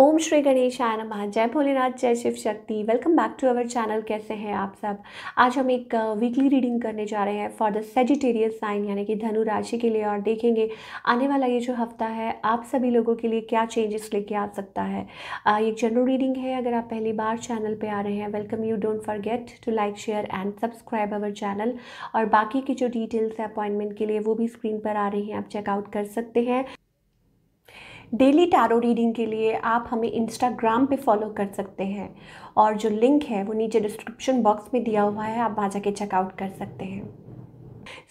ओम श्री गणेश आय नमः जय भोलेनाथ जय Shiv Shakti welcome back to our channel कैसे हैं आप सब आज हम एक वीकली रीडिंग करने जा रहे हैं फॉर द सेजिटेरियस साइन यानी कि धनु राशि के लिए और देखेंगे आने वाला ये जो हफ्ता है आप सभी लोगों के लिए क्या चेंजेस लेके आ सकता है ये जनरल रीडिंग है अगर आप पहली बार चैनल पर आ रहे हैं welcome you don't forget to like share and subscribe our channel और बाकी की जो डिटेल्स है अपॉइंटमेंट के लिए वो भी स्क्रीन पर आ रही हैं आप चेकआउट कर सकते हैं डेली टैरो रीडिंग के लिए आप हमें इंस्टाग्राम पे फॉलो कर सकते हैं और जो लिंक है वो नीचे डिस्क्रिप्शन बॉक्स में दिया हुआ है आप वहाँ जाके चेकआउट कर सकते हैं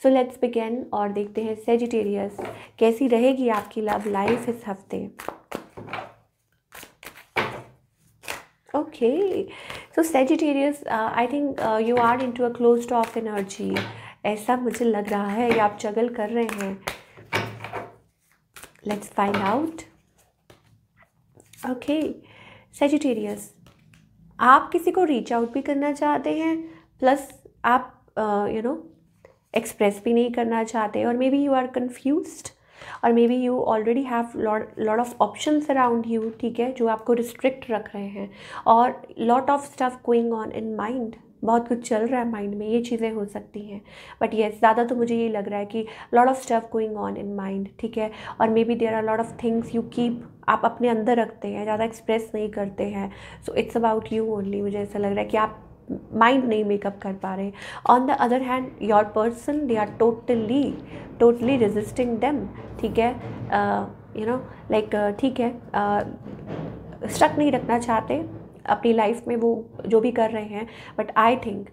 सो लेट्स बिगेन और देखते हैं सेजिटेरियस कैसी रहेगी आपकी लव लाइफ इस हफ्ते okay so Sagittarius I think you are into a close of energy ऐसा मुझे लग रहा है या आप जगल कर रहे हैं let's find out okay Sagittarius आप किसी को रीच आउट भी करना चाहते हैं प्लस आप यू नो एक्सप्रेस भी नहीं करना चाहते और maybe you are confuse और maybe you already have lot of option around you ठीक है जो आपको रिस्ट्रिक्ट रख रहे हैं और lot of stuff going on in mind बहुत कुछ चल रहा है माइंड में ये चीज़ें हो सकती हैं बट येस ज़्यादा तो मुझे ये लग रहा है कि lot of stuff going on in mind ठीक है और maybe there are lot of things you keep आप अपने अंदर रखते हैं ज़्यादा एक्सप्रेस नहीं करते हैं so it's about you only मुझे ऐसा लग रहा है कि आप माइंड नहीं मेकअप कर पा रहे on the other hand your person they are totally totally resisting them ठीक है यू नो लाइक ठीक है स्ट्रक uh, नहीं रखना चाहते अपनी लाइफ में वो जो भी कर रहे हैं बट आई थिंक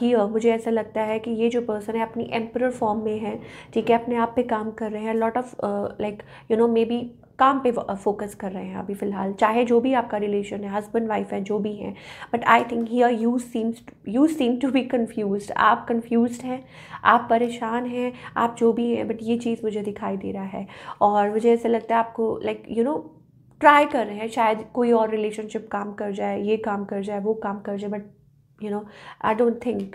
ही मुझे ऐसा लगता है कि ये जो पर्सन है अपनी एम्प्रर फॉर्म में है ठीक है अपने आप पे काम कर रहे हैं lot of like you know maybe काम पे फोकस कर रहे हैं अभी फ़िलहाल चाहे जो भी आपका रिलेशन है हस्बैंड वाइफ है जो भी है but I think are you seems you seem to be confuse आप कन्फ्यूज हैं आप परेशान हैं आप जो भी हैं बट ये चीज़ मुझे दिखाई दे रहा है और मुझे ऐसा लगता है आपको लाइक यू नो ट्राई कर रहे हैं शायद कोई और रिलेशनशिप काम कर जाए ये काम कर जाए वो काम कर जाए but you know I don't think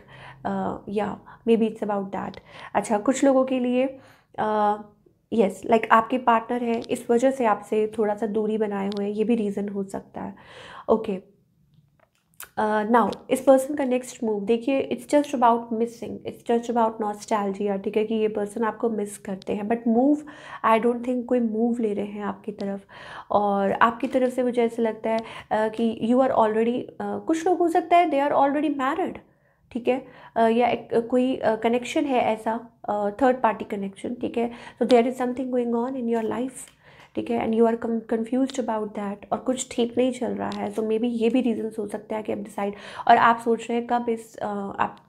या maybe it's about that अच्छा कुछ लोगों के लिए yes uh, like yes, like आपके पार्टनर हैं इस वजह से आपसे थोड़ा सा दूरी बनाए हुए हैं ये भी रीज़न हो सकता है ओके okay. नाउ इस पर्सन का नेक्स्ट मूव देखिए it's just about missing it's just about are ठीक है कि ये पर्सन आपको मिस करते हैं but move I don't think कोई मूव ले रहे हैं आपकी तरफ और आपकी तरफ से मुझे ऐसा लगता है uh, कि यू आर ऑलरेडी कुछ लोग हो सकता है दे आर ऑलरेडी मैरिड ठीक है uh, या एक, uh, कोई कनेक्शन uh, है ऐसा थर्ड पार्टी कनेक्शन ठीक है so there is something going on in your life ठीक है and you are confuse about that और कुछ ठीक नहीं चल रहा है तो मे बी ये भी रीजन हो सकता है कि आप डिसाइड और आप सोच रहे हैं कब इस आप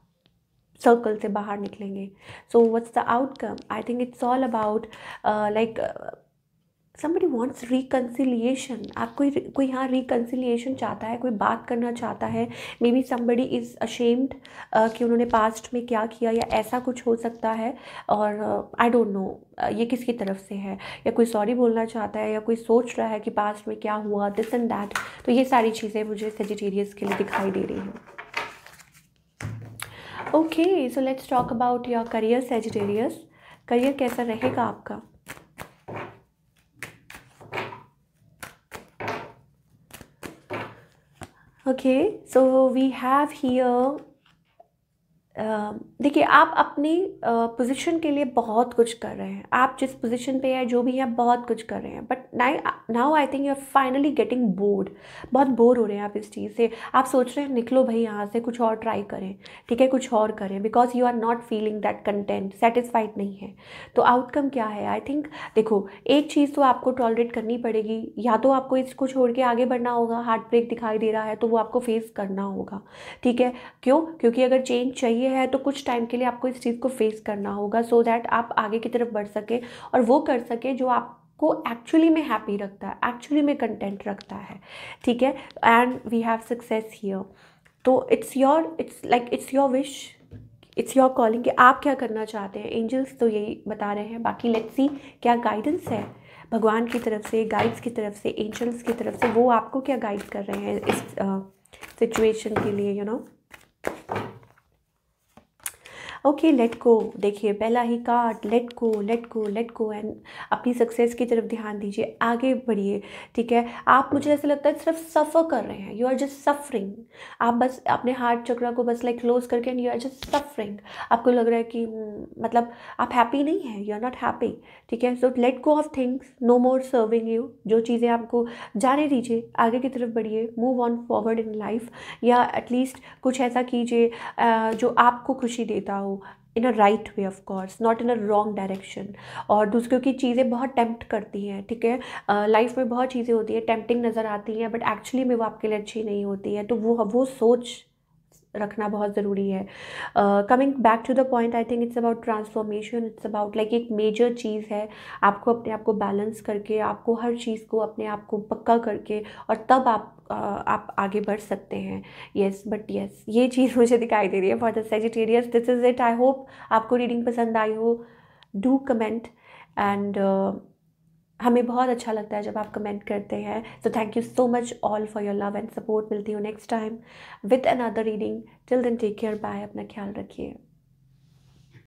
सर्कल से बाहर निकलेंगे so what's the outcome I think it's all about like somebody wants reconciliation आप कोई कोई यहाँ रिकन्सिलिएशन चाहता है कोई बात करना चाहता है maybe somebody is ashamed कि उन्होंने पास्ट में क्या किया या ऐसा कुछ हो सकता है और आई डोंट नो ये किसकी तरफ से है या कोई सॉरी बोलना चाहता है या कोई सोच रहा है कि पास्ट में क्या हुआ दिस एंड दैट तो ये सारी चीज़ें मुझे सेजिटेरियस के लिए दिखाई दे रही हैं okay so let's talk about your career Sagittarius career कैसा रहेगा आपका okay so we have here देखिए आप अपनी पोजीशन के लिए बहुत कुछ कर रहे हैं आप जिस पोजीशन पे हैं जो भी हैं बहुत कुछ कर रहे हैं बट नाई now I think you are finally getting bored बहुत बोर हो रहे हैं आप इस चीज़ से आप सोच रहे हैं निकलो भाई यहाँ से कुछ और ट्राई करें ठीक है कुछ और करें because you are not feeling that content satisfied नहीं है तो आउटकम क्या है आई थिंक देखो एक चीज़ तो आपको टॉलरेट करनी पड़ेगी या तो आपको इसको छोड़ के आगे बढ़ना होगा हार्ट ब्रेक दिखाई दे रहा है तो वो आपको फेस करना होगा ठीक है क्यों क्योंकि अगर चेंज चाहिए लिए है तो कुछ टाइम के लिए आपको इस चीज़ को फेस करना होगा सो so दैट आप आगे की तरफ बढ़ सके और वो कर सके जो आप को एक्चुअली में हैप्पी रखता है एक्चुअली में कंटेंट रखता है ठीक है and we have success here तो it's your it's like it's your wish it's your calling कि आप क्या करना चाहते हैं एंजल्स तो यही बता रहे हैं बाकी लेट्स सी क्या गाइडेंस है भगवान की तरफ से गाइड्स की तरफ से एंजल्स की तरफ से वो आपको क्या गाइड कर रहे हैं इस सिचुएशन uh, के लिए you you know know? Okay let go देखिए पहला ही card let go let go let go and अपनी सक्सेस की तरफ ध्यान दीजिए आगे बढ़िए ठीक है आप मुझे ऐसा लगता है सिर्फ सफ़र कर रहे हैं यू आर जस्ट सफरिंग आप बस अपने हार्ट चक्रा को बस लाइक क्लोज करके and you are just suffering आपको लग रहा है कि hmm, मतलब आप हैप्पी नहीं हैं यू आर नॉट हैप्पी ठीक है so let go of things no more serving you जो चीज़ें आपको जाने दीजिए आगे की तरफ बढ़िए move on forward in life या एटलीस्ट कुछ ऐसा कीजिए जो आपको खुशी देता हो in a right way of course not in a wrong direction और दूसरों की चीज़ें बहुत टेम्प्ट करती हैं ठीक है लाइफ uh, में बहुत चीज़ें होती है टेम्पटिंग नज़र आती हैं बट एक्चुअली में वो आपके लिए अच्छी नहीं होती है तो वो वो सोच रखना बहुत ज़रूरी है coming back to the point I think it's about transformation it's about like एक मेजर चीज़ है आपको अपने आप को बैलेंस करके आपको हर चीज़ को अपने आप को पक्का करके और तब आप uh, आप आगे बढ़ सकते हैं येस बट येस ये चीज़ मुझे दिखाई दे रही है for the Sagittarius this is it I hope आपको रीडिंग पसंद आई हो डू कमेंट एंड हमें बहुत अच्छा लगता है जब आप कमेंट करते हैं so thank you so much all for your love and support मिलती हूँ next time with another reading till then take care bye अपना ख्याल रखिए